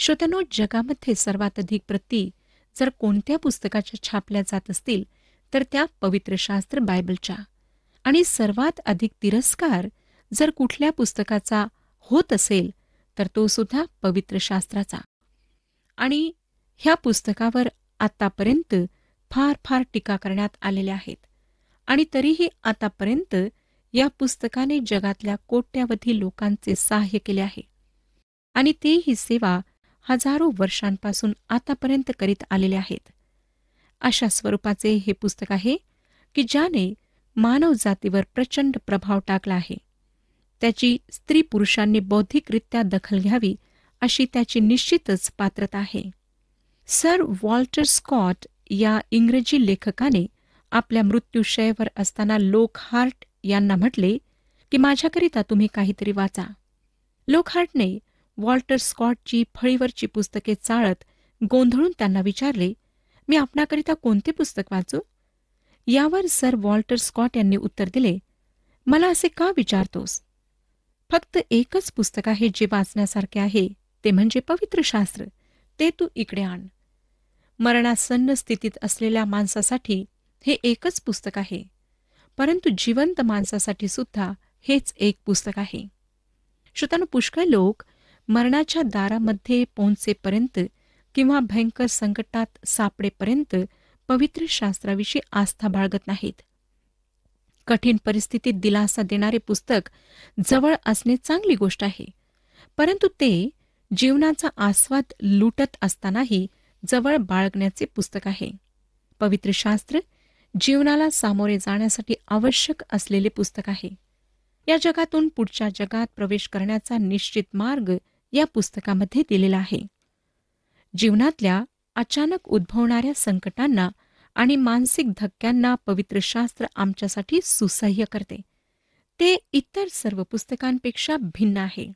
श्रोत्यानो जगामध्ये सर्वात अधिक प्रती जर कोणत्या पुस्तकाच्या छापल्या जात असतील तर त्या पवित्र शास्त्र बायबलच्या आणि सर्वात अधिक तिरस्कार जर कुठल्या पुस्तकाचा होत असेल तर तो सुद्धा पवित्र शास्त्राचा आणि ह्या पुस्तकावर आतापर्यंत फार फार टीका करण्यात आलेल्या आहेत आणि तरीही आतापर्यंत या पुस्तकाने जगातल्या कोट्यावधी लोकांचे सहाय्य केले आहे आणि ते ही सेवा हजारो वर्षांपासून आतापर्यंत करीत आलेले आहेत अशा स्वरूपाचे हे पुस्तक आहे की ज्याने मानवजातीवर प्रचंड प्रभाव टाकला आहे त्याची स्त्री पुरुषांनी बौद्धिकरित्या दखल घ्यावी अशी त्याची निश्चितच पात्रता आहे सर वॉल्टर स्कॉट या इंग्रजी लेखकाने आपल्या मृत्यूशयवर असताना लोकहार्ट यांना म्हटले की माझ्याकरिता तुम्ही काहीतरी वाचा लोकहार्टने वॉल्टर स्कॉटची फळीवरची पुस्तके चाळत गोंधळून त्यांना विचारले मी आपणाकरिता कोणते पुस्तक वाचू यावर सर वॉल्टर स्कॉट यांनी उत्तर दिले मला असे का विचारतोस फक्त एकच पुस्तक आहे जे वाचण्यासारखे आहे ते म्हणजे पवित्र शास्त्र ते तू इकडे आण मरणासन्न स्थितीत असलेल्या माणसासाठी हे एकच पुस्तक आहे परंतु जिवंत माणसासाठी सुद्धा हेच एक पुस्तक आहे श्रोतानु पुष्कळ लोक मरणाच्या दारामध्ये पोहोचेपर्यंत किंवा भयंकर संकटात सापडेपर्यंत पवित्र शास्त्राविषयी आस्था बाळगत नाहीत कठीण परिस्थितीत दिलासा देणारे पुस्तक जवळ असणे चांगली गोष्ट आहे परंतु ते जीवनाचा आस्वाद लुटत असतानाही जवळ बाळगण्याचे पुस्तक आहे पवित्र शास्त्र जीवनाला सामोरे जाण्यासाठी आवश्यक असलेले पुस्तक आहे या जगातून पुढच्या जगात प्रवेश करण्याचा निश्चित मार्ग या पुस्तकामध्ये दिलेला आहे जीवनातल्या अचानक उद्भवणाऱ्या संकटांना आणि मानसिक धक्क्यांना पवित्र शास्त्र आमच्यासाठी सुसह्य करते ते इतर सर्व पुस्तकांपेक्षा भिन्न आहे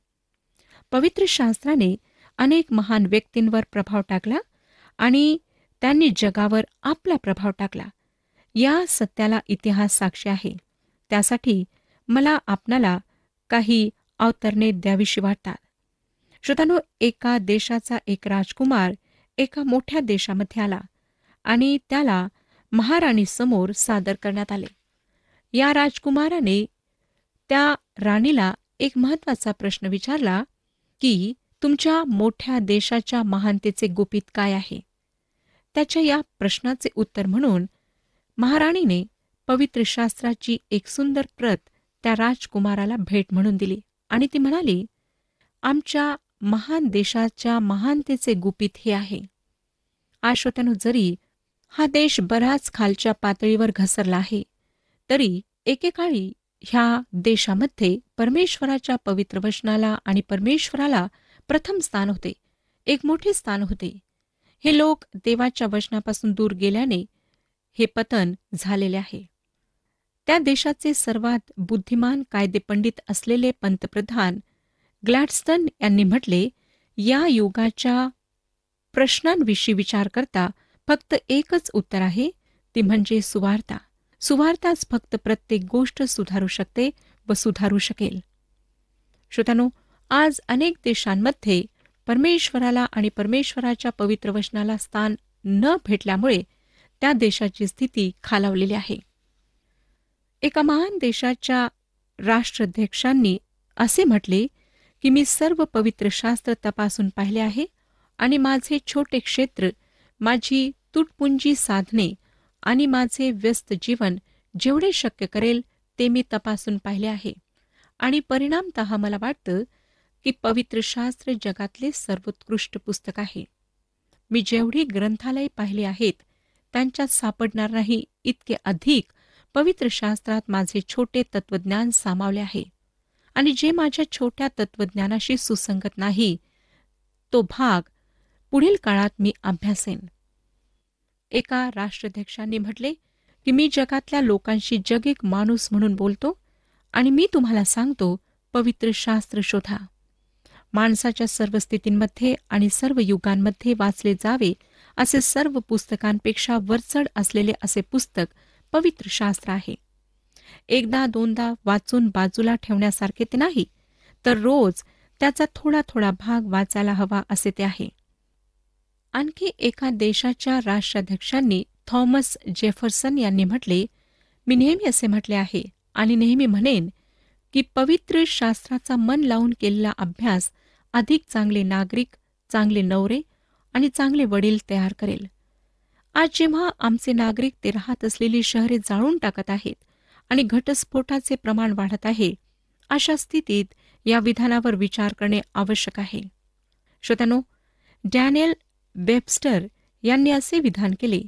पवित्र शास्त्राने अनेक महान व्यक्तींवर प्रभाव टाकला आणि त्यांनी जगावर आपला प्रभाव टाकला या सत्याला इतिहास साक्षी आहे त्यासाठी मला आपणाला काही अवतरणे द्यावीशी वाटतात श्रोतानो एका देशाचा एक राजकुमार एका मोठ्या देशामध्ये आला आणि त्याला महाराणीसमोर सादर करण्यात आले या राजकुमाराने त्या राणीला एक महत्वाचा प्रश्न विचारला की तुमच्या मोठ्या देशाच्या महानतेचे गुपित काय आहे त्याच्या या प्रश्नाचे उत्तर म्हणून महाराणीने पवित्र शास्त्राची एक सुंदर प्रत त्या राजकुमाराला भेट म्हणून दिली आणि ती म्हणाली आमच्या महान देशाच्या महानतेचे गुपित हे आहे आश्वतनु जरी हा देश बराच खालच्या पातळीवर घसरला आहे तरी एकेकाळी ह्या देशामध्ये परमेश्वराच्या पवित्र वचनाला आणि परमेश्वराला प्रथम स्थान होते एक मोठे स्थान होते हे लोक देवाच्या वचनापासून दूर गेल्याने हे पतन झालेले आहे त्या देशाचे सर्वात बुद्धिमान कायदेपंडित असलेले पंतप्रधान ग्लॅडस्टन यांनी म्हटले या योगाच्या प्रश्नांविषयी विचार करता फक्त एकच उत्तर आहे ती म्हणजे सुवार्ता सुवार्ताच फक्त प्रत्येक गोष्ट सुधारू शकते व सुधारू शकेल श्रोतानो आज अनेक देशांमध्ये परमेश्वराला आणि परमेश्वराच्या पवित्र वचनाला स्थान न भेटल्यामुळे त्या देशाची स्थिती खालावलेली आहे एका महान देशाच्या राष्ट्राध्यक्षांनी असे म्हटले की मी सर्व पवित्र शास्त्र तपासून पाहिले आहे आणि माझे छोटे क्षेत्र माझी तुटपुंजी साधने आणि माझे व्यस्त जीवन जेवढे शक्य करेल ते मी तपासून पाहिले आहे आणि परिणामत मला वाटतं की पवित्र शास्त्र जगातले सर्वोत्कृष्ट पुस्तक आहे मी जेवढी ग्रंथालय पाहिली आहेत त्यांच्यात सापडणार नाही इतके अधिक पवित्र शास्त्रात माझे छोटे तत्वज्ञान सामावले आहे आणि जे माझ्या छोट्या तत्वज्ञानाशी सुसंगत नाही तो भाग पुढील काळात मी अभ्यासेन एका राष्ट्राध्यक्षांनी म्हटले की मी जगातल्या लोकांशी जग एक माणूस म्हणून बोलतो आणि मी तुम्हाला सांगतो पवित्र शास्त्र शोधा माणसाच्या सर्व स्थितींमध्ये आणि सर्व युगांमध्ये वाचले जावे असे सर्व पुस्तकांपेक्षा वरचढ असलेले असे पुस्तक पवित्र शास्त्र आहे एकदा दोनदा वाचून बाजूला ठेवण्यासारखे ते नाही तर रोज त्याचा थोडा थोडा भाग वाचायला हवा असे ते आहे आणखी एका देशाच्या राष्ट्राध्यक्षांनी थॉमस जेफरसन यांनी म्हटले मी नेहमी असे म्हटले आहे आणि नेहमी म्हणेन की पवित्र शास्त्राचा मन लावून केलेला अभ्यास अधिक चांगले नागरिक चांगले नवरे आणि चांगले वडील तयार करेल आज जेव्हा आमचे नागरिक ते राहत असलेली शहरे जाळून टाकत आहेत आणि घटस्फोटाचे प्रमाण वाढत आहे अशा स्थितीत या विधानावर विचार करणे आवश्यक आहे श्रोत्यानो डॅनियल बेबस्टर यांनी असे विधान केले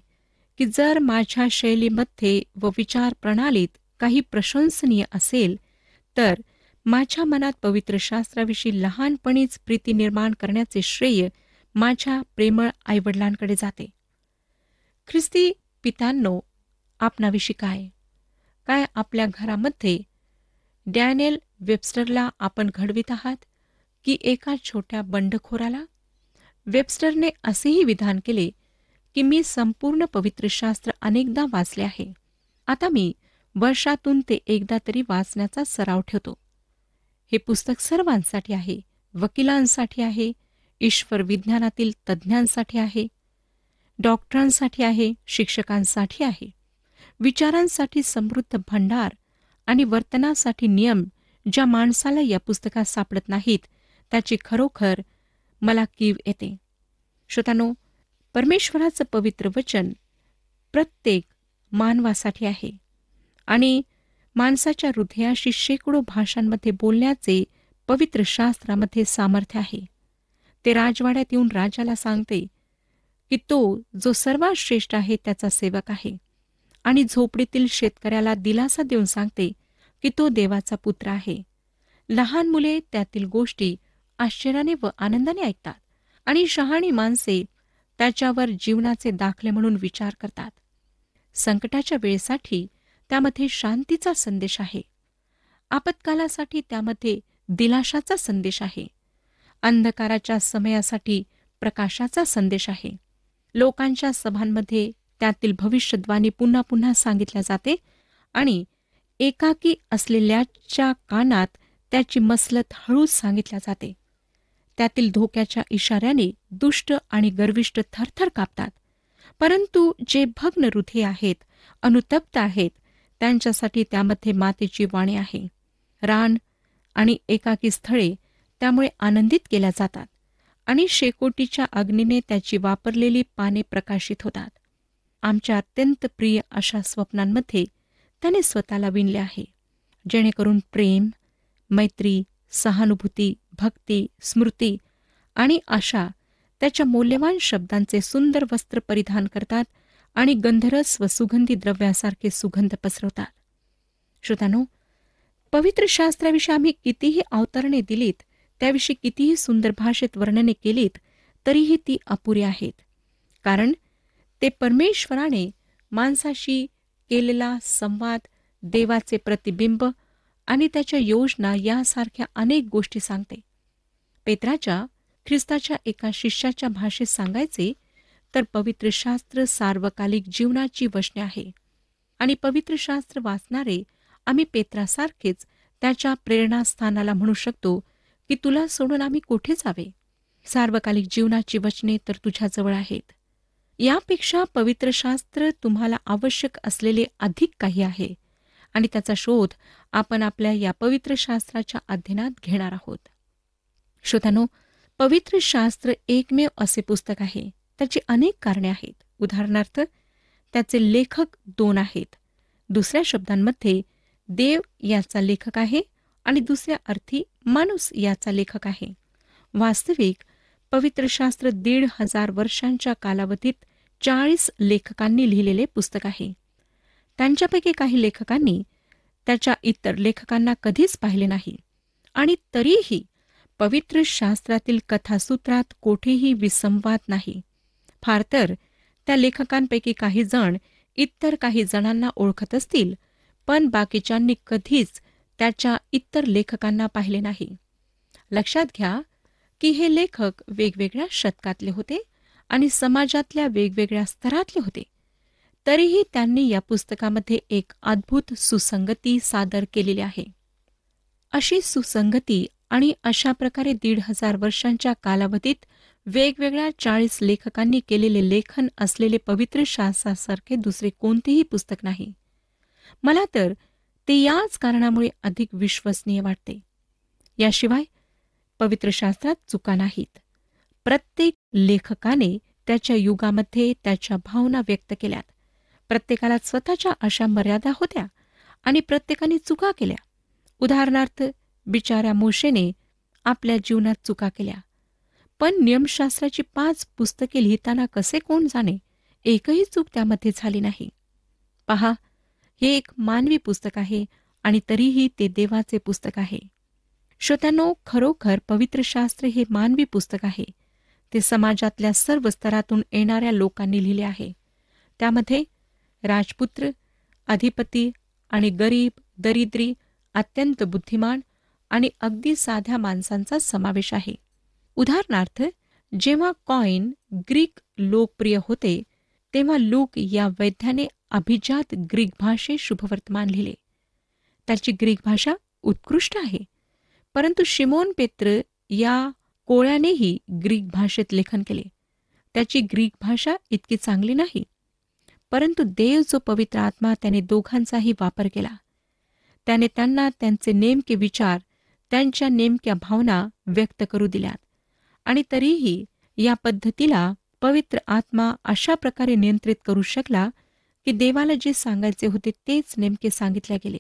की जर माझ्या शैलीमध्ये व विचार प्रणालीत काही प्रशंसनीय असेल तर माझ्या मनात पवित्र शास्त्राविषयी लहानपणीच प्रीती निर्माण करण्याचे श्रेय माझ्या प्रेमळ आईवडिलांकडे जाते ख्रिस्ती पितांनो आपणाविषयी काय काय आपल्या घरामध्ये डॅनियल वेबस्टरला आपण घडवित आहात की एका छोट्या बंडखोराला वेबस्टरने असेही विधान केले की मी संपूर्ण पवित्र शास्त्र अनेकदा वाचले आहे आता मी वर्षातून ते एकदा तरी वाचण्याचा सराव ठेवतो हे पुस्तक सर्वांसाठी आहे वकिलांसाठी आहे ईश्वर विज्ञानातील तज्ज्ञांसाठी आहे डॉक्टरांसाठी आहे शिक्षकांसाठी आहे विचारांसाठी समृद्ध भंडार आणि वर्तनासाठी नियम ज्या माणसाला या पुस्तकात सापडत नाहीत त्याची खरोखर मला कीव येते श्रोतानो परमेश्वराचं पवित्र वचन प्रत्येक मानवासाठी आहे आणि माणसाच्या हृदयाशी शेकडो भाषांमध्ये बोलण्याचे पवित्र शास्त्रामध्ये सामर्थ्य आहे ते राजवाड्यात येऊन राजाला सांगते की तो जो सर्वात श्रेष्ठ आहे त्याचा सेवक आहे आणि झोपडीतील शेतकऱ्याला दिलासा देऊन सांगते की तो देवाचा पुत्र आहे लहान मुले त्यातील गोष्टी आश्चर्याने व आनंदाने ऐकतात आणि शहाणी माणसे त्याच्यावर जीवनाचे दाखले म्हणून विचार करतात संकटाच्या वेळेसाठी त्यामध्ये शांतीचा संदेश आहे आपत्कालासाठी त्यामध्ये दिलाशाचा संदेश आहे अंधकाराच्या समयासाठी प्रकाशाचा संदेश आहे लोकांच्या सभांमध्ये त्यातील भविष्यद्वानी पुन्हा पुन्हा सांगितल्या जाते आणि एकाकी असलेल्याच्या कानात त्याची मसलत हळूच सांगितल्या जाते त्यातील धोक्याच्या इशाऱ्याने दुष्ट आणि गर्विष्ट थरथर कापतात परंतु जे भग्न हृदय आहेत अनुतप्त आहेत त्यांच्यासाठी त्यामध्ये मातेची वाणी आहे रान आणि एकाकी स्थळे त्यामुळे आनंदित केल्या जातात आणि शेकोटीच्या अग्नीने त्याची वापरलेली पाने प्रकाशित होतात आमच्या अत्यंत प्रिय अशा स्वप्नांमध्ये त्याने स्वतःला विणले आहे जेणेकरून प्रेम मैत्री सहानुभूती भक्ती स्मृती आणि आशा त्याच्या मौल्यवान शब्दांचे सुंदर वस्त्र परिधान करतात आणि गंधरस व सुगंधी द्रव्यासारखे सुगंध पसरवतात श्रोतानो पवित्र शास्त्राविषयी आम्ही कितीही अवतरणे दिलीत त्याविषयी कितीही सुंदर भाषेत वर्णने केलीत तरीही ती अपुरी आहेत कारण ते परमेश्वराने माणसाशी केलेला संवाद देवाचे प्रतिबिंब आणि त्याच्या योजना यासारख्या अनेक गोष्टी सांगते पेत्राच्या ख्रिस्ताच्या एका शिष्याच्या भाषेत सांगायचे तर पवित्र शास्त्र सार्वकालिक जीवनाची वचने आहे आणि पवित्र शास्त्र वाचणारे आम्ही पेत्रासारखेच त्याच्या प्रेरणास्थानाला म्हणू शकतो की तुला सोडून आम्ही कुठे जावे सार्वकालिक जीवनाची वचने तर तुझ्याजवळ आहेत यापेक्षा पवित्र शास्त्र तुम्हाला आवश्यक असलेले अधिक काही आहे आणि त्याचा शोध आपण आपल्या या पवित्र शास्त्राच्या अध्ययनात घेणार आहोत श्रोतानो पवित्र शास्त्र एकमेव असे पुस्तक आहे त्याची अनेक कारणे आहेत उदाहरणार्थ त्याचे लेखक दोन आहेत दुसऱ्या शब्दांमध्ये देव याचा लेखक आहे आणि दुसऱ्या अर्थी माणूस याचा लेखक आहे वास्तविक पवित्र शास्त्र दीड हजार वर्षांच्या कालावधीत चाळीस लेखकांनी लिहिलेले पुस्तक आहे त्यांच्यापैकी काही लेखकांनी त्याच्या इतर लेखकांना कधीच पाहिले नाही आणि तरीही पवित्र शास्त्रातील कथासूत्रात कोठेही विसंवाद नाही फार तर त्या लेखकांपैकी काही जण इतर काही जणांना ओळखत असतील पण बाकीच्यांनी कधीच त्याच्या इतर लेखकांना पाहिले नाही लक्षात घ्या की हे लेखक वेगवेगळ्या शतकातले होते आणि समाजातल्या वेगवेगळ्या स्तरातले होते तरीही त्यांनी या पुस्तकामध्ये एक अद्भुत सुसंगती सादर केलेली आहे अशी सुसंगती आणि अशा प्रकारे दीड हजार वर्षांच्या कालावधीत वेगवेगळ्या चाळीस लेखकांनी केलेले लेखन असलेले पवित्र शास्त्रासारखे दुसरे कोणतेही पुस्तक नाही मला तर ते याच कारणामुळे अधिक विश्वसनीय वाटते याशिवाय पवित्र शास्त्रात चुका नाहीत प्रत्येक लेखकाने त्याच्या युगामध्ये त्याच्या भावना व्यक्त केल्यात प्रत्येकाला स्वतःच्या अशा मर्यादा होत्या आणि प्रत्येकाने चुका केल्या उदाहरणार्थ बिचाऱ्या मोशेने आपल्या जीवनात चुका केल्या पण नियमशास्त्राची पाच पुस्तके लिहिताना कसे कोण जाणे एकही चूक त्यामध्ये झाली नाही पहा हे एक मानवी पुस्तक आहे आणि तरीही ते देवाचे पुस्तक आहे श्रोत्यानो खरोखर पवित्र शास्त्र हे मानवी पुस्तक आहे ते समाजातल्या सर्व स्तरातून येणाऱ्या लोकांनी लिहिले आहे त्यामध्ये राजपुत्र अधिपती आणि गरीब दरिद्री अत्यंत बुद्धिमान आणि अगदी साध्या माणसांचा समावेश आहे उदाहरणार्थ जेव्हा कॉइन ग्रीक लोकप्रिय होते तेव्हा लोक या वैद्याने अभिजात ग्रीक भाषे शुभवर्तमान लिहिले त्याची ग्रीक भाषा उत्कृष्ट आहे परंतु शिमोन पेत्र या कोळ्यानेही ग्रीक भाषेत लेखन केले त्याची ग्रीक भाषा इतकी चांगली नाही परंतु देव जो पवित्र आत्मा त्याने दोघांचाही वापर केला त्याने त्यांना त्यांचे नेमके विचार त्यांच्या नेमक्या भावना व्यक्त करू दिल्यात आणि तरीही या पद्धतीला पवित्र आत्मा अशा प्रकारे नियंत्रित करू शकला की देवाला जे सांगायचे होते तेच नेमके सांगितले गेले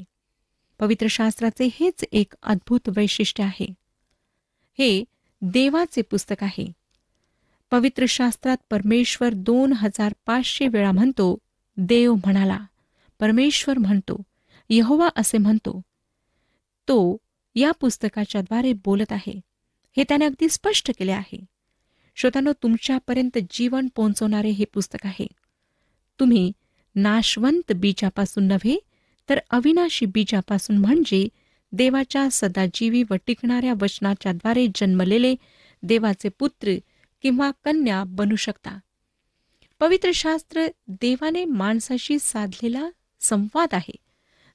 पवित्र शास्त्राचे हेच एक अद्भुत वैशिष्ट्य आहे हे देवाचे पुस्तक आहे पवित्र शास्त्रात परमेश्वर दोन हजार पाचशे वेळा म्हणतो देव म्हणाला परमेश्वर म्हणतो यहोवा असे म्हणतो तो या पुस्तकाच्या द्वारे बोलत आहे हे त्याने अगदी स्पष्ट केले आहे श्रोतांनो तुमच्यापर्यंत जीवन पोहोचवणारे हे पुस्तक आहे तुम्ही नाशवंत बीजापासून नव्हे तर अविनाशी बीजापासून म्हणजे देवाच्या सदाजीवी व टिकणाऱ्या द्वारे जन्मलेले देवाचे पुत्र किंवा कन्या बनू शकता पवित्र शास्त्र देवाने माणसाशी साधलेला संवाद आहे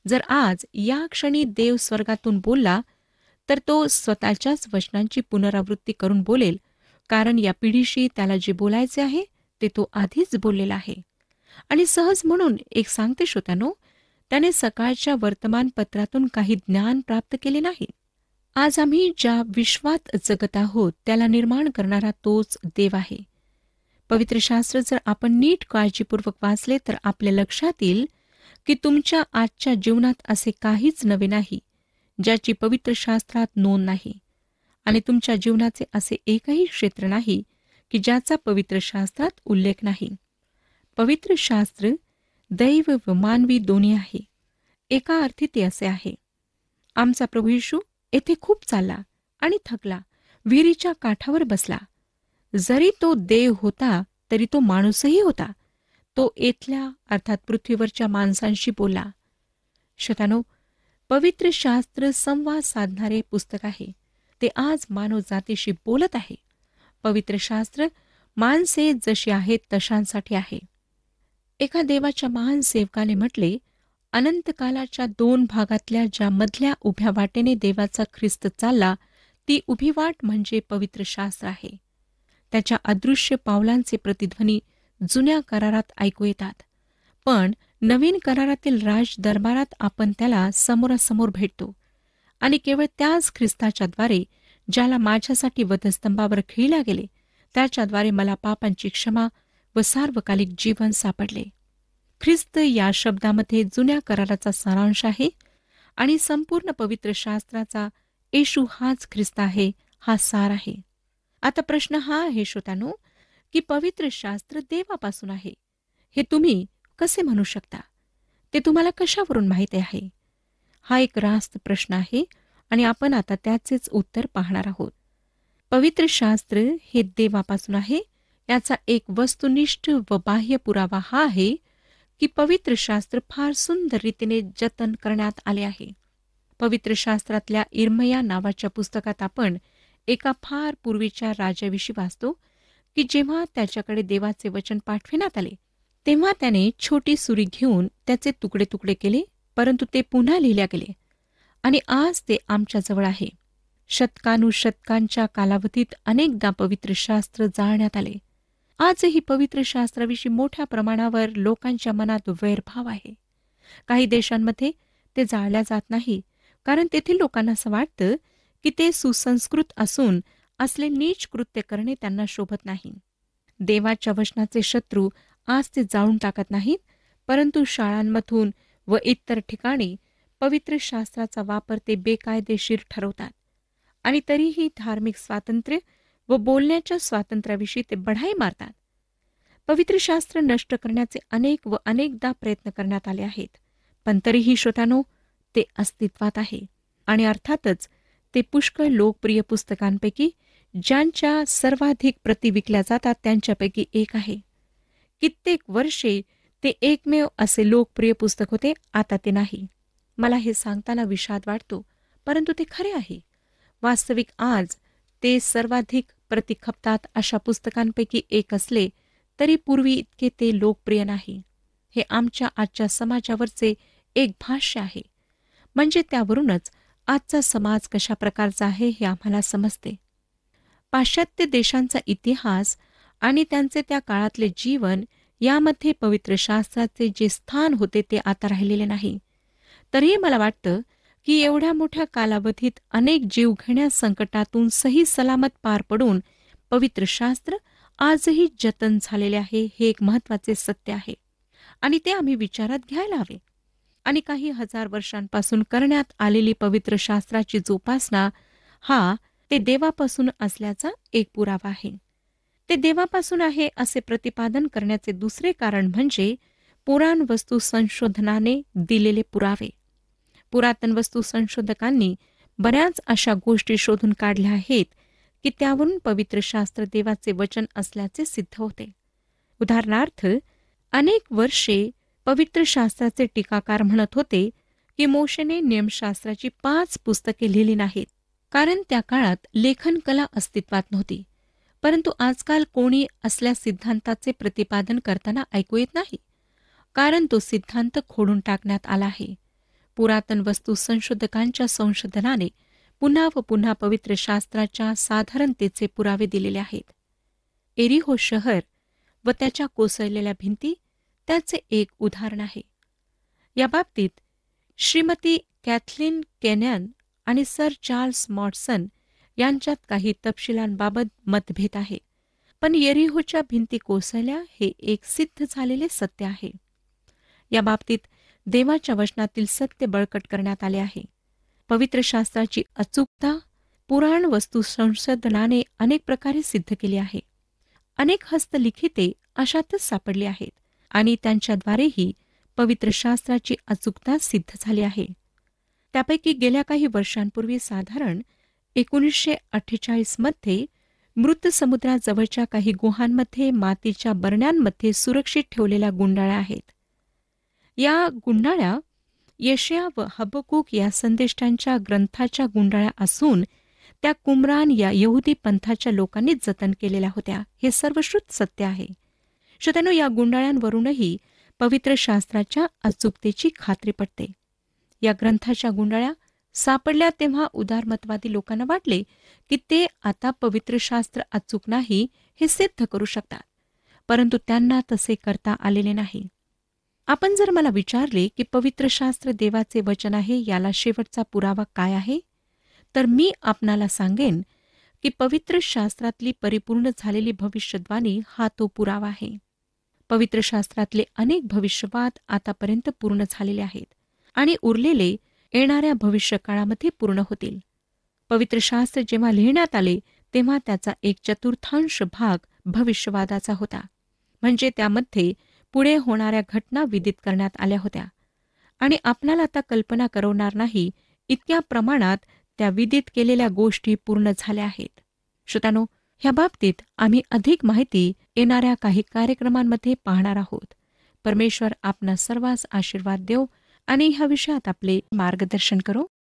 जर आज या क्षणी देव स्वर्गातून बोलला तर तो स्वतःच्याच वचनांची पुनरावृत्ती करून बोलेल कारण या पिढीशी त्याला जे बोलायचे आहे ते तो आधीच बोललेला आहे आणि सहज म्हणून एक सांगते श्रोत्यानो त्याने सकाळच्या वर्तमानपत्रातून काही ज्ञान प्राप्त केले नाही आज आम्ही ज्या विश्वात जगत आहोत त्याला निर्माण करणारा तोच देव आहे पवित्र शास्त्र जर आपण नीट काळजीपूर्वक वाचले तर आपल्या लक्षात येईल की तुमच्या आजच्या जीवनात असे काहीच नवे नाही ज्याची पवित्र शास्त्रात नोंद नाही आणि तुमच्या जीवनाचे असे एकही क्षेत्र नाही की ज्याचा पवित्र शास्त्रात उल्लेख नाही पवित्र शास्त्र दैव व मानवी दोन्ही आहे एका अर्थी ते असे आहे आमचा प्रभू येशू येथे खूप चालला आणि थकला विहिरीच्या काठावर बसला जरी तो देव होता तरी तो माणूसही होता तो येथल्या अर्थात पृथ्वीवरच्या माणसांशी बोला शतानो पवित्र शास्त्र संवाद साधणारे पुस्तक आहे ते आज मानव जातीशी बोलत आहे पवित्र शास्त्र माणसे जशी आहेत तशांसाठी आहे एका देवाच्या महान सेवकाने म्हटले अनंत कालाच्या दोन भागातल्या ज्या मधल्या उभ्या वाटेने देवाचा ख्रिस्त चालला ती उभी वाट म्हणजे पवित्र शास्त्र आहे त्याच्या अदृश्य पावलांचे प्रतिध्वनी जुन्या करारात ऐकू येतात पण नवीन करारातील राज दरबारात आपण त्याला समोरासमोर भेटतो आणि केवळ त्याच ख्रिस्ताच्याद्वारे ज्याला माझ्यासाठी वधस्तंभावर खिळला गेले त्याच्याद्वारे मला पापांची क्षमा व सार्वकालिक जीवन सापडले ख्रिस्त या शब्दामध्ये जुन्या कराराचा सारांश आहे आणि संपूर्ण पवित्र शास्त्राचा येशू हाच ख्रिस्त आहे हा सार आहे आता प्रश्न हा आहे श्रोत्यानो की पवित्र शास्त्र देवापासून आहे हे तुम्ही कसे म्हणू शकता ते तुम्हाला कशावरून माहिती आहे हा एक रास्त प्रश्न आहे आणि आपण आता त्याचेच उत्तर पाहणार आहोत पवित्र शास्त्र हे देवापासून आहे याचा एक वस्तुनिष्ठ व बाह्य पुरावा हा आहे की पवित्र शास्त्र फार सुंदर रीतीने जतन करण्यात आले आहे पवित्र शास्त्रातल्या इर्मया नावाच्या पुस्तकात आपण एका फार पूर्वीच्या राजाविषयी वाचतो की जेव्हा त्याच्याकडे देवाचे वचन पाठविण्यात आले तेव्हा त्याने छोटी सुरी घेऊन त्याचे तुकडे तुकडे केले परंतु ते पुन्हा लिहिल्या गेले आणि आज ते आमच्याजवळ आहे शतकानुशतकांच्या कालावधीत अनेकदा पवित्र शास्त्र जाळण्यात आले आजही पवित्र शास्त्राविषयी मोठ्या प्रमाणावर लोकांच्या मनात वैरभाव आहे काही देशांमध्ये ते जाळल्या जात नाही कारण तेथील लोकांना असं वाटतं की ते सुसंस्कृत असून असले नीच कृत्य करणे त्यांना शोभत नाही देवाच्या वचनाचे शत्रू आज ते जाळून टाकत नाहीत परंतु शाळांमधून व इतर ठिकाणी पवित्र शास्त्राचा वापर ते बेकायदेशीर ठरवतात आणि तरीही धार्मिक स्वातंत्र्य व बोलण्याच्या स्वातंत्र्याविषयी ते बढाई मारतात पवित्र शास्त्र नष्ट करण्याचे अनेक व अनेकदा प्रयत्न करण्यात आले आहेत पण तरीही श्रोतानो ते अस्तित्वात आहे आणि अर्थातच ते पुष्कळ लोकप्रिय पुस्तकांपैकी ज्यांच्या सर्वाधिक प्रती विकल्या जातात त्यांच्यापैकी एक आहे कित्येक वर्षे ते एकमेव असे लोकप्रिय पुस्तक होते आता ते नाही मला हे सांगताना विषाद वाटतो परंतु ते खरे आहे वास्तविक आज ते सर्वाधिक प्रति अशा पुस्तकांपैकी एक असले तरी पूर्वी इतके ते लोकप्रिय नाही हे आमच्या आजच्या समाजावरचे एक भाष्य आहे म्हणजे त्यावरूनच आजचा समाज कशा प्रकारचा आहे हे आम्हाला समजते पाश्चात्य देशांचा इतिहास आणि त्यांचे त्या काळातले जीवन यामध्ये पवित्र शास्त्राचे जे स्थान होते ते आता राहिलेले नाही तरीही मला वाटतं की एवढ्या मोठ्या कालावधीत अनेक जीव घेण्या संकटातून सही सलामत पार पडून पवित्र शास्त्र आजही जतन झालेले आहे हे एक महत्वाचे सत्य आहे आणि ते आम्ही विचारात घ्यायला हवे आणि काही हजार वर्षांपासून करण्यात आलेली पवित्र शास्त्राची जोपासना हा ते देवापासून असल्याचा एक पुरावा आहे ते देवापासून आहे असे प्रतिपादन करण्याचे दुसरे कारण म्हणजे पुराण वस्तू संशोधनाने दिलेले पुरावे पुरातन वस्तू संशोधकांनी बऱ्याच अशा गोष्टी शोधून काढल्या आहेत की त्यावरून पवित्र शास्त्र देवाचे वचन असल्याचे सिद्ध होते उदाहरणार्थ अनेक वर्षे पवित्र शास्त्राचे टीकाकार म्हणत होते की मोशेने नियमशास्त्राची पाच पुस्तके लिहिली नाहीत कारण त्या काळात लेखन कला अस्तित्वात नव्हती परंतु आजकाल कोणी असल्या सिद्धांताचे प्रतिपादन करताना ऐकू येत नाही कारण तो सिद्धांत खोडून टाकण्यात आला आहे पुरातन वस्तू संशोधकांच्या संशोधनाने पुन्हा व पुन्हा पवित्र शास्त्राच्या साधारणतेचे पुरावे दिलेले आहेत एरिहो शहर व त्याच्या कोसळलेल्या भिंती त्याचे एक उदाहरण आहे याबाबतीत श्रीमती कॅथलिन केनॅन आणि सर चार्ल्स मॉटसन यांच्यात काही तपशिलांबाबत मतभेद आहे पण येरिहोच्या भिंती कोसळल्या हे एक सिद्ध झालेले सत्य आहे याबाबतीत देवाच्या वचनातील सत्य बळकट करण्यात आले आहे पवित्र शास्त्राची अचूकता पुराण वस्तू संशोधनाने अनेक प्रकारे सिद्ध केली आहे अनेक हस्तलिखिते अशातच सापडली आहेत आणि त्यांच्याद्वारेही पवित्र शास्त्राची अचूकता सिद्ध झाली आहे त्यापैकी गेल्या काही वर्षांपूर्वी साधारण एकोणीसशे अठ्ठेचाळीसमध्ये मृत समुद्राजवळच्या काही गुहांमध्ये मातीच्या बरण्यांमध्ये सुरक्षित ठेवलेल्या गुंडाळ्या आहेत या गुंडाळ्या यशया व हबकूक या संदेष्टांच्या ग्रंथाच्या गुंडाळ्या असून त्या कुमरान या यहुदी पंथाच्या लोकांनीच जतन केलेल्या होत्या हे सर्वश्रुत सत्य आहे श्रोत्यानो या गुंडाळ्यांवरूनही पवित्र शास्त्राच्या अचूकतेची खात्री पडते या ग्रंथाच्या गुंडाळ्या सापडल्या तेव्हा उदारमतवादी लोकांना वाटले की ते आता पवित्र शास्त्र अचूक नाही हे सिद्ध करू शकतात परंतु त्यांना तसे करता आलेले नाही आपण जर मला विचारले की पवित्र शास्त्र देवाचे वचन आहे याला शेवटचा पुरावा काय आहे तर मी आपणाला सांगेन की पवित्र शास्त्रातली परिपूर्ण झालेली भविष्यद्वाणी हा तो पुरावा आहे पवित्र शास्त्रातले अनेक भविष्यवाद आतापर्यंत पूर्ण झालेले आहेत आणि उरलेले येणाऱ्या भविष्यकाळामध्ये पूर्ण होतील पवित्र शास्त्र जेव्हा लिहिण्यात आले तेव्हा त्याचा एक चतुर्थांश भाग भविष्यवादाचा होता म्हणजे त्यामध्ये पुढे होणाऱ्या घटना विदित करण्यात आल्या होत्या आणि आपणाला आता कल्पना करवणार नाही इतक्या प्रमाणात त्या विदित केलेल्या गोष्टी पूर्ण झाल्या आहेत श्रोतानो ह्या बाबतीत आम्ही अधिक माहिती येणाऱ्या काही कार्यक्रमांमध्ये पाहणार आहोत परमेश्वर आपला सर्वांस आशीर्वाद देव आणि ह्या विषयात आपले मार्गदर्शन करो